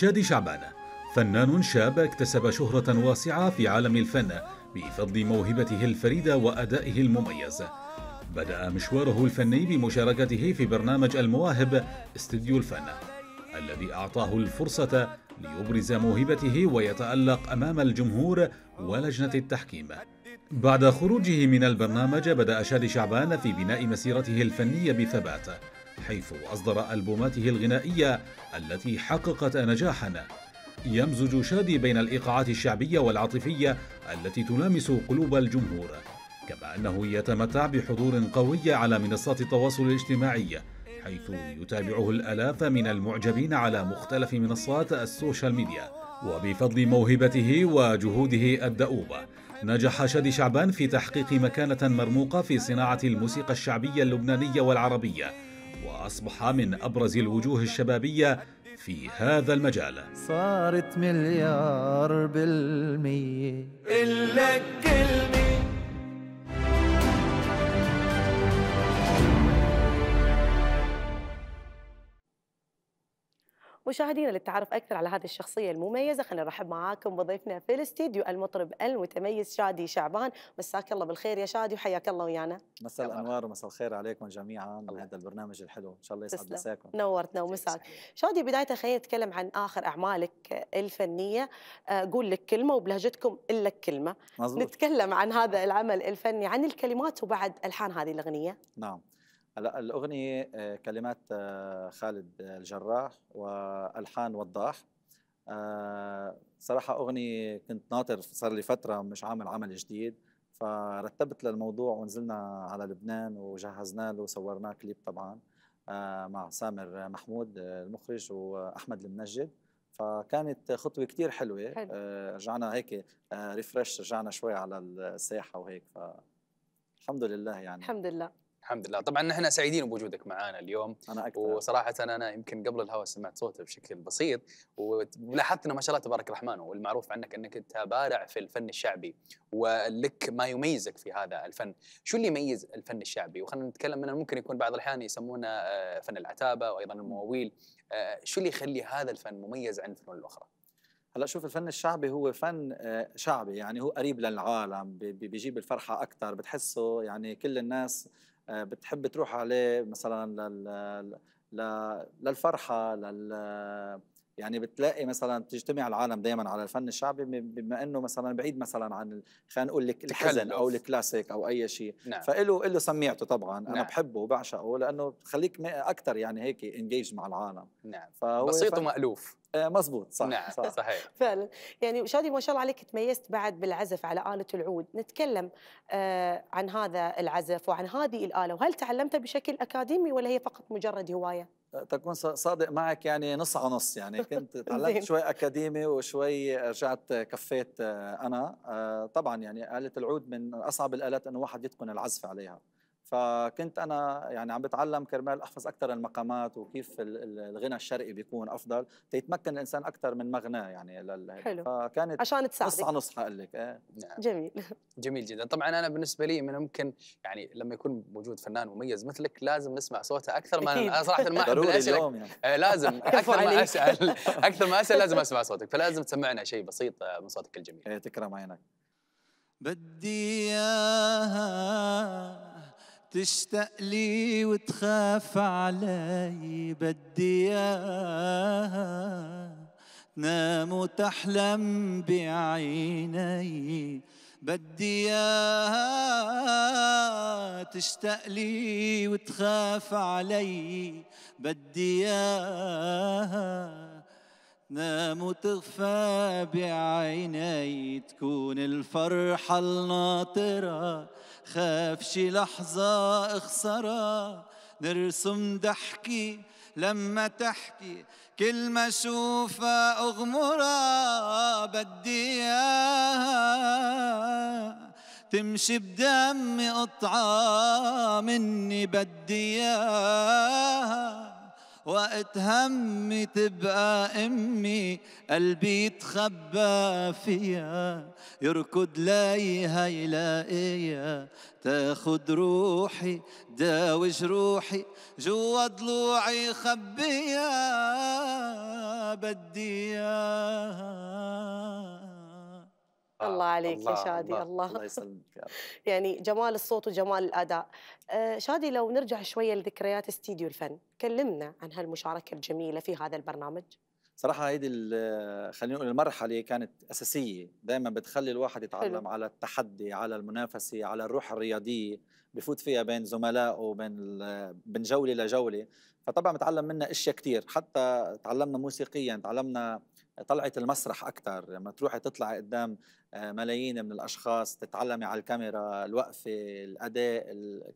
شادي شعبان فنان شاب اكتسب شهرة واسعة في عالم الفن بفضل موهبته الفريدة وأدائه المميز بدأ مشواره الفني بمشاركته في برنامج المواهب استديو الفن الذي أعطاه الفرصة ليبرز موهبته ويتألق أمام الجمهور ولجنة التحكيم بعد خروجه من البرنامج بدأ شادي شعبان في بناء مسيرته الفنية بثبات حيث أصدر ألبوماته الغنائية التي حققت نجاحا يمزج شادي بين الإيقاعات الشعبية والعاطفية التي تلامس قلوب الجمهور كما أنه يتمتع بحضور قوي على منصات التواصل الاجتماعي حيث يتابعه الألاف من المعجبين على مختلف منصات السوشيال ميديا وبفضل موهبته وجهوده الدؤوبة نجح شادي شعبان في تحقيق مكانة مرموقة في صناعة الموسيقى الشعبية اللبنانية والعربية وأصبح من أبرز الوجوه الشبابية في هذا المجال صارت مليار بالمية إلا كلمة مشاهدينا للتعرف أكثر على هذه الشخصية المميزة خلينا نرحب معاكم بضيفنا في الاستديو المطرب المتميز شادي شعبان مساك الله بالخير يا شادي وحياك الله ويانا مساء الأنوار ومساء الخير عليكم جميعا هذا البرنامج الحلو إن شاء الله يسعد مساكم نورتنا ومساك شادي بداية خلينا نتكلم عن آخر أعمالك آه، الفنية آه، قول لك كلمة وبلهجتكم الا كلمة مزلوط. نتكلم عن هذا العمل الفني عن الكلمات وبعد ألحان هذه الأغنية نعم هلا الاغنيه آه، كلمات آه، خالد الجراح والحان وضاح آه، صراحه اغنيه كنت ناطر صار لي فتره مش عامل عمل جديد فرتبت للموضوع ونزلنا على لبنان وجهزنا له وصورناه كليب طبعا مع سامر محمود المخرج واحمد المنجد فكانت خطوه كثير حلوه حلو. رجعنا هيك ريفرش رجعنا شوي على الساحه وهيك ف الحمد لله يعني الحمد لله الحمد لله طبعا نحن سعيدين بوجودك معنا اليوم أنا أكثر. وصراحة أنا يمكن قبل الهواء سمعت صوته بشكل بسيط ولاحظت أنه ما شاء الله تبارك الرحمن والمعروف عنك أنك أنت بارع في الفن الشعبي ولك ما يميزك في هذا الفن شو اللي يميز الفن الشعبي وخلينا نتكلم أنه ممكن يكون بعض الأحيان يسمونه آه، فن العتابة وأيضا المواويل آه، شو اللي يخلي هذا الفن مميز عن الفنون الأخرى؟ هلا شوف الفن الشعبي هو فن آه، شعبي يعني هو قريب للعالم بيجيب الفرحه اكثر بتحسه يعني كل الناس آه، بتحب تروح عليه مثلا للفرحه لل يعني بتلاقي مثلا تجتمع العالم دائما على الفن الشعبي بما انه مثلا بعيد مثلا عن خلينا نقول لك الحزن او الكلاسيك او اي شيء نعم. فله له سميعته طبعا نعم. انا بحبه وبعشقه لانه بخليك اكثر يعني هيك انجيج مع العالم نعم فهو بسيط ومالوف آه، مضبوط صح نعم صح. صحيح فعلا يعني شادي ما شاء الله عليك تميزت بعد بالعزف على آلة العود نتكلم آه عن هذا العزف وعن هذه الآلة وهل تعلمتها بشكل أكاديمي ولا هي فقط مجرد هواية؟ آه، تكون صادق معك يعني نص على نص يعني كنت تعلمت شوي أكاديمي وشوي رجعت كفيت آه، أنا طبعا يعني آلة العود من أصعب الآلات أنه واحد يتقن العزف عليها فكنت انا يعني عم بتعلم كرمال احفظ اكثر المقامات وكيف الغنى الشرقي بيكون افضل تيتمكن الانسان اكثر من مغناه يعني لل... حلو فكانت عشان تساعدك نص على نص هقول لك إيه، نعم. جميل جميل جدا طبعا انا بالنسبه لي من ممكن يعني لما يكون موجود فنان مميز مثلك لازم نسمع صوته اكثر ما انا صراحه ما احب اليوم يعني. آه لازم اكثر ما اسال اكثر ما اسال لازم اسمع صوتك فلازم تسمعنا شيء بسيط من صوتك الجميل إيه، تكرم عينك بدي اياها تشتاق لي وتخاف علي بدي اياها تنام وتحلم بعيني بدي اياها تشتاق لي وتخاف علي بدي اياها تنام وتغفى بعيني تكون الفرحة الناطرة خاف شي لحظة اخسرها نرسم ضحكي لما تحكي كل ما اشوفها اغمرها بدي اياها تمشي بدمي قطعة مني بدي اياها وقت همي تبقى امي قلبي يتخبى فيها يركض ليها يلاقيها تاخد روحي داوي روحي جوا ضلوعي خبيها بديها الله عليك الله يا شادي الله الله, الله يسلمك يا رب. يعني جمال الصوت وجمال الاداء آه شادي لو نرجع شويه لذكريات استديو الفن كلمنا عن هالمشاركه الجميله في هذا البرنامج صراحة هيدي خلينا نقول المرحلة كانت أساسية دائما بتخلي الواحد يتعلم حلو. على التحدي على المنافسة على الروح الرياضية بفوت فيها بين زملائه بين بين جولة لجولة فطبعا بتعلم منا أشياء كثير حتى تعلمنا موسيقيا تعلمنا طلعت المسرح اكثر لما تروحي تطلعي قدام آه، ملايين من الاشخاص تتعلمي على الكاميرا الوقفه الاداء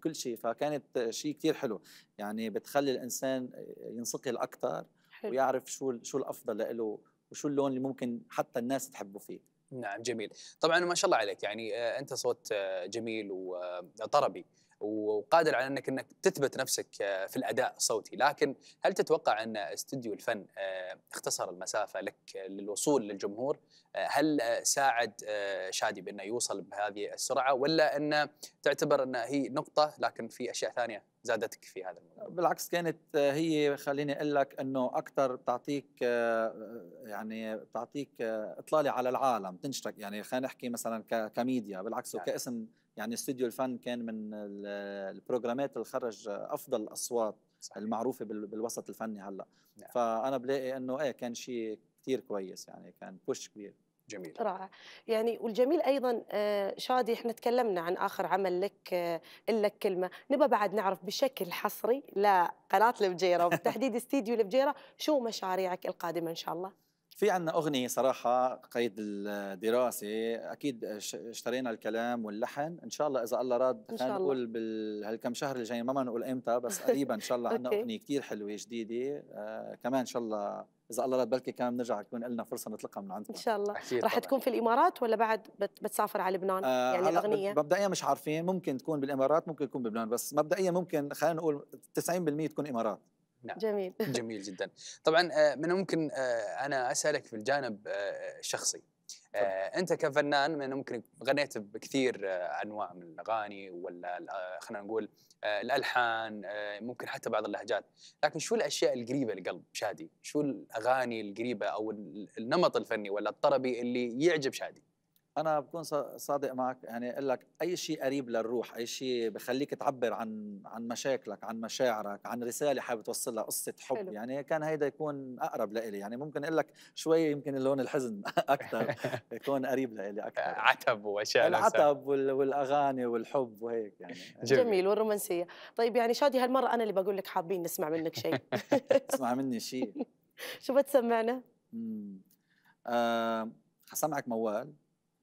كل شيء فكانت شيء كثير حلو يعني بتخلي الانسان آه، ينصقل اكثر حلو. ويعرف شو شو الافضل له وشو اللون اللي ممكن حتى الناس تحبه فيه نعم جميل طبعا ما شاء الله عليك يعني آه، انت صوت جميل وطربي وقادر على انك انك تثبت نفسك آه، في الاداء الصوتي، لكن هل تتوقع ان استوديو الفن آه، اختصر المسافه لك للوصول للجمهور؟ آه، هل ساعد شادي بانه يوصل بهذه السرعه ولا انه تعتبر انها هي نقطه لكن في اشياء ثانيه زادتك في هذا الموضوع؟ بالعكس كانت هي خليني اقول لك انه اكثر بتعطيك يعني بتعطيك اطلاله على العالم تنشرك يعني خلينا نحكي مثلا كميديا بالعكس يعني. وكاسم يعني استديو الفن كان من البروجرامات اللي خرج افضل الاصوات المعروفه بالوسط الفني هلا نعم. فانا بلاقي انه ايه كان شيء كثير كويس يعني كان بوش كبير جميل رائع يعني والجميل ايضا آه، شادي احنا تكلمنا عن اخر عمل لك آه، لك كلمه نبى بعد نعرف بشكل حصري لقناه البجيره وبالتحديد استديو البجيره شو مشاريعك القادمه ان شاء الله في عنا أغنية صراحة قيد الدراسة أكيد اشترينا الكلام واللحن إن شاء الله إذا الله راد خلينا نقول بهالكم شهر الجاي ما نقول إمتى بس قريبا إن شاء الله عنا أغنية كتير حلوة جديدة آه كمان إن شاء الله إذا الله راد بلكي كمان بنرجع يكون لنا فرصة نطلقها من عندكم إن شاء الله رح تكون في الإمارات ولا بعد بتسافر على لبنان آه يعني الأغنية مبدئيا مش عارفين ممكن تكون بالإمارات ممكن تكون بلبنان بس مبدئيا ممكن خلينا نقول 90% تكون إمارات نعم. جميل جميل جدا طبعا آه، من ممكن آه، انا اسالك في الجانب الشخصي آه، انت كفنان من ممكن غنيت بكثير انواع من الاغاني ولا خلينا نقول الالحان ممكن حتى بعض اللهجات لكن شو الاشياء القريبه لقلب شادي شو الاغاني القريبه او النمط الفني ولا الطربي اللي يعجب شادي انا بكون صادق معك يعني اقول لك اي شيء قريب للروح اي شيء بخليك تعبر عن عن مشاكلك عن مشاعرك عن رساله حابب توصلها قصه حب حلو. يعني كان هيدا يكون اقرب لإلي يعني ممكن اقول لك شوي يمكن اللون الحزن اكثر يكون قريب لإلي اكثر عتب واشياء العتب والاغاني والحب وهيك يعني جميل, جميل يعني والرومانسيه طيب يعني شادي هالمره انا اللي بقول لك حابين نسمع منك شيء اسمع مني شيء شو بتسمعنا؟ امم أه حسمعك موال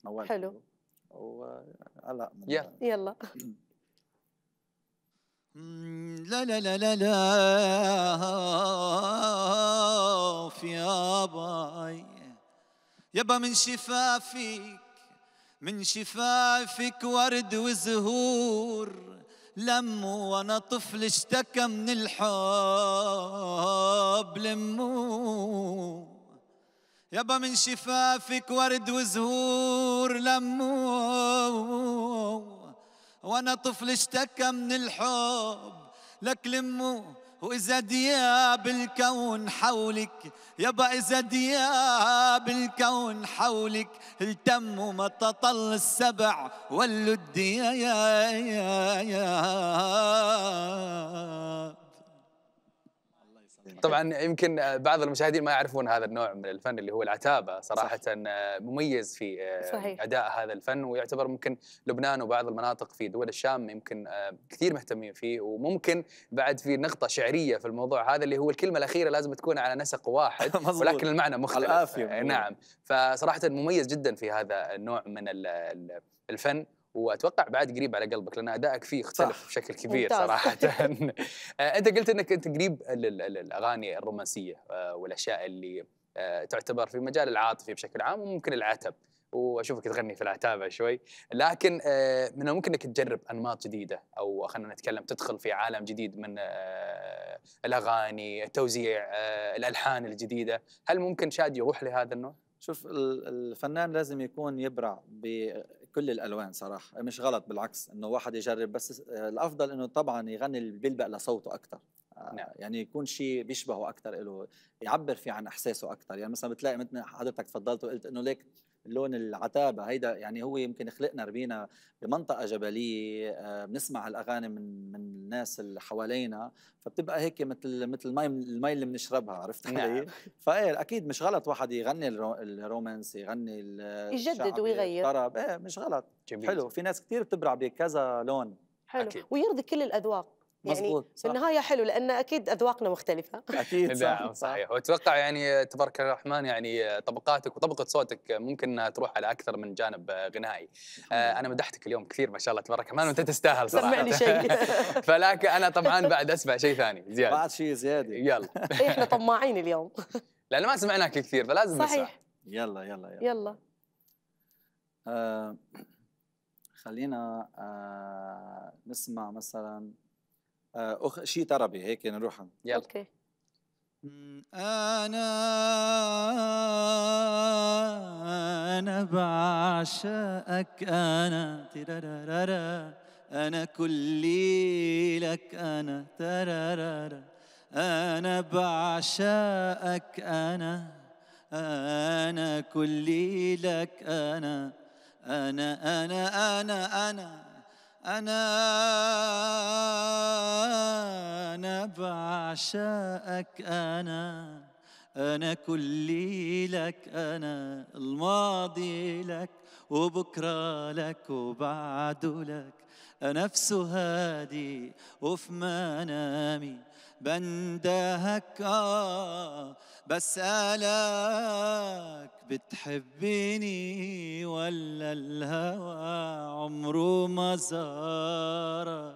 نوال حلو وعلاء يلا لا لا لا لا لا آه، يا باي يبا من شفافك من شفافك ورد وزهور لم وانا طفل اشتكى من الحب لموا يابا من شفافك ورد وزهور لمو وانا طفل اشتكى من الحب لك لمو وإذا دياب الكون حولك يابا إذا دياب الكون حولك التم وما تطل السبع ولوا الدياب طبعا يمكن بعض المشاهدين ما يعرفون هذا النوع من الفن اللي هو العتابه صراحه صح. مميز في آه، صحيح. اداء هذا الفن ويعتبر ممكن لبنان وبعض المناطق في دول الشام يمكن آه، كثير مهتمين فيه وممكن بعد في نقطه شعريه في الموضوع هذا اللي هو الكلمه الاخيره لازم تكون على نسق واحد ولكن المعنى مختلف آه، نعم فصراحه مميز جدا في هذا النوع من الفن واتوقع بعد قريب على قلبك لان ادائك فيه اختلف بشكل كبير ممتاز. صراحه آه، انت قلت انك انت قريب الاغاني الرومانسيه آه، والاشياء اللي آه، تعتبر في مجال العاطفي بشكل عام وممكن العتب واشوفك تغني في العتابه شوي لكن من الممكن انك تجرب انماط جديده او خلينا نتكلم تدخل في عالم جديد من الاغاني التوزيع الالحان الجديده هل ممكن شادي يروح لهذا النوع شوف الفنان لازم يكون يبرع كل الالوان صراحه إيه، مش غلط بالعكس انه واحد يجرب بس آه، الافضل انه طبعا يغني اللي بيلبق لصوته اكثر آه، نعم. يعني يكون شيء بيشبهه اكثر له يعبر فيه عن احساسه اكثر يعني مثلا بتلاقي مثل حضرتك تفضلت وقلت انه ليك لون العتابه هيدا يعني هو يمكن خلقنا ربينا بمنطقه جبليه آه، بنسمع هالاغاني من من الناس اللي حوالينا فبتبقى هيك مثل مثل المي المي اللي بنشربها عرفت نعم. علي؟ فايه اكيد مش غلط واحد يغني الرومانس يغني يجدد ويغير الطرب ايه مش غلط جميل. حلو في ناس كثير بتبرع بكذا لون حلو أكيد. ويرضي كل الاذواق يعني مزبوط في النهايه حلو لان اكيد اذواقنا مختلفه اكيد نعم، صح صحيح واتوقع يعني تبارك الرحمن يعني طبقاتك وطبقه صوتك ممكن انها تروح على اكثر من جانب غنائي آه، انا مدحتك اليوم كثير ما شاء الله تبارك الرحمن وانت تستاهل صراحه سمعني شيء فلكن انا طبعا بعد اسمع شيء ثاني زياده بعد شيء زياده يلا إيه، احنا طماعين اليوم لان ما سمعناك كثير فلازم صحيح نسمع يلا يلا يلا يلا آه خلينا آه نسمع مثلا آه، أخ... شيء طربي هيك نروح يلا اوكي أنا أنا بعشقك أنا ترارارا أنا كلي لك أنا ترارارا أنا بعشقك أنا أنا كلي لك أنا أنا أنا أنا أنا, أنا أنا أنا بعشقك أنا أنا كلي لك أنا الماضي لك وبكرة لك وبعده لك أنا هادي وفي منامي بندهك آه بسألك بتحبني ولا الهوى عمره ما زارك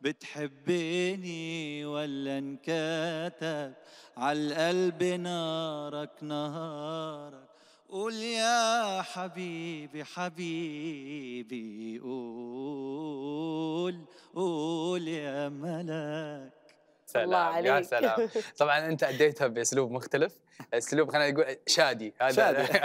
بتحبني ولا انكتب على القلب نارك نهارك قول يا حبيبي حبيبي قول قول يا ملاك سلام عليك. يا سلام طبعا انت اديتها باسلوب مختلف اسلوب خلينا نقول شادي هذا شادي.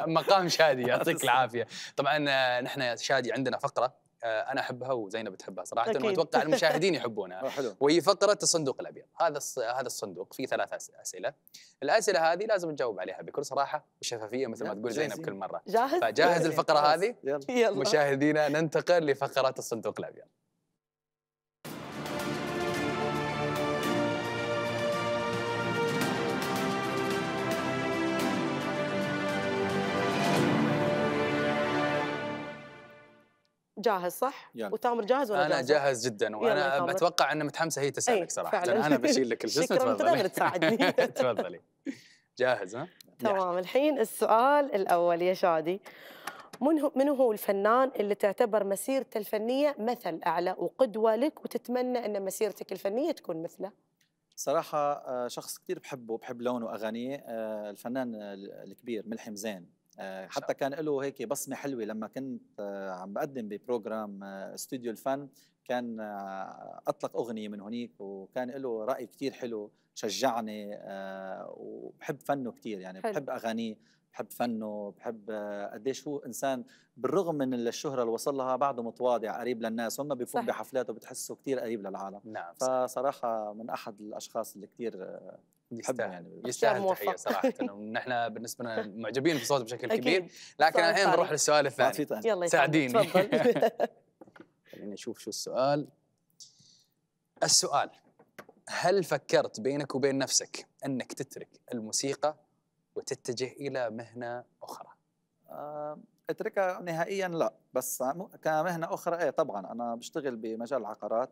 مقام شادي يعطيك العافيه طبعا آه، نحن شادي عندنا فقره آه، انا احبها وزينب تحبها صراحه واتوقع المشاهدين يحبونها وهي فقره الصندوق الابيض هذا هذا الصندوق فيه ثلاث اسئله الاسئله هذه لازم نجاوب عليها بكل صراحه وشفافيه مثل ما تقول زينب كل مره جاهز فجاهز الفقره هذه يلا. مشاهدينا ننتقل لفقره الصندوق الابيض جاهز صح؟ يلا. وتامر جاهز ولا انا جاهز, جاهز جدا وانا اتوقع ان متحمسه هي تسالك إيه، صراحه فعلا. انا بشيل لك الجسم شكرا انت دائما تساعدني تفضلي جاهز ها؟ تمام الحين السؤال الاول يا شادي من من هو الفنان اللي تعتبر مسيرته الفنيه مثل اعلى وقدوه لك وتتمنى ان مسيرتك الفنيه تكون مثله؟ صراحه آه، شخص كثير بحبه بحب لونه واغانيه آه، الفنان الكبير ملحم زين آه، حتى كان له هيك بصمه حلوه لما كنت آه، عم بقدم ببروجرام آه، استوديو الفن كان اطلق اغنيه من هنيك وكان له راي كثير حلو شجعني وبحب فنه كثير يعني حلو. بحب اغانيه بحب فنه بحب قديش هو انسان بالرغم من الشهره اللي وصل لها بعده متواضع قريب للناس هم بيفوت بحفلاته بتحسه كثير قريب للعالم نعم فصراحه من احد الاشخاص اللي كثير يستاهل يعني يستاهل تحية صراحه نحن بالنسبه لنا معجبين بصوته بشكل كبير لكن الحين نروح للسؤال الثاني يلا ساعديني خليني اشوف شو السؤال السؤال هل فكرت بينك وبين نفسك انك تترك الموسيقى وتتجه الى مهنه اخرى؟ اتركها نهائيا لا بس كمهنه اخرى ايه طبعا انا بشتغل بمجال العقارات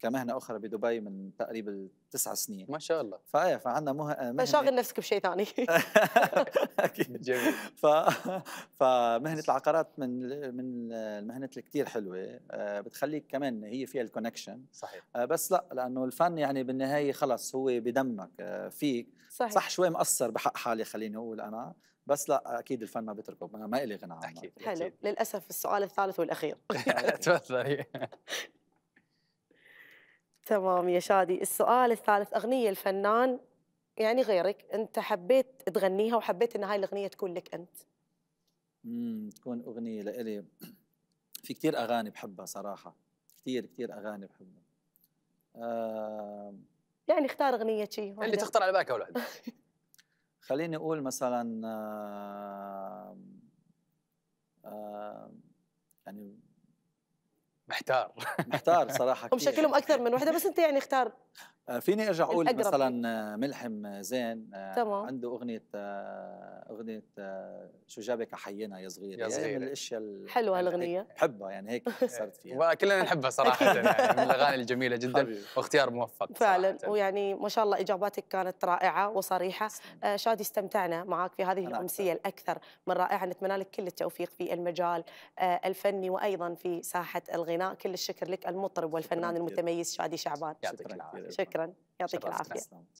كمهنه اخرى بدبي من تقريبا تسع سنين ما شاء الله فايه فعندنا مه... مهنه شاغل نفسك بشيء ثاني اكيد جميل ف... فمهنه العقارات من من المهنات الكتير حلوه آه، بتخليك كمان هي فيها الكونكشن صحيح آه، بس لا لانه الفن يعني بالنهايه خلص هو بدمك آه، فيك صحيح. صح شوي مقصر بحق حالي خليني اقول انا بس لا اكيد الفن ما بتركه ما الي غنى عنه اكيد حلو للاسف السؤال الثالث والاخير تفضلي تمام يا شادي السؤال الثالث أغنية الفنان يعني غيرك أنت حبيت تغنيها وحبيت أن هاي الأغنية تكون لك أنت امم تكون أغنية لإلي في كثير أغاني بحبها صراحة كثير كثير أغاني بحبها آه... يعني اختار أغنية شيء اللي تخطر على بالك أول واحدة خليني أقول مثلا آه... آه... يعني محتار محتار صراحه هم شكلهم اكثر من وحده بس انت يعني اختار آه، فيني ارجع اقول مثلا آه، ملحم زين آه، تمام. عنده اغنيه اغنيه شو جابك احيينا يا صغير يا صغير يعني من الاشياء حلوه يعني الاغنيه بحبها يعني هيك صرت فيها كلنا نحبها صراحه يعني من الاغاني الجميله جدا حبيب. واختيار موفق فعلا صراحة. ويعني ما شاء الله اجاباتك كانت رائعه وصريحه آه شادي استمتعنا معك في هذه الامسيه الاكثر من رائعه نتمنى لك كل التوفيق في المجال آه الفني وايضا في ساحه الغناء كل الشكر لك المطرب والفنان المتميز شادي شعبان يعطيك العافيه شكرا Ja, ik je.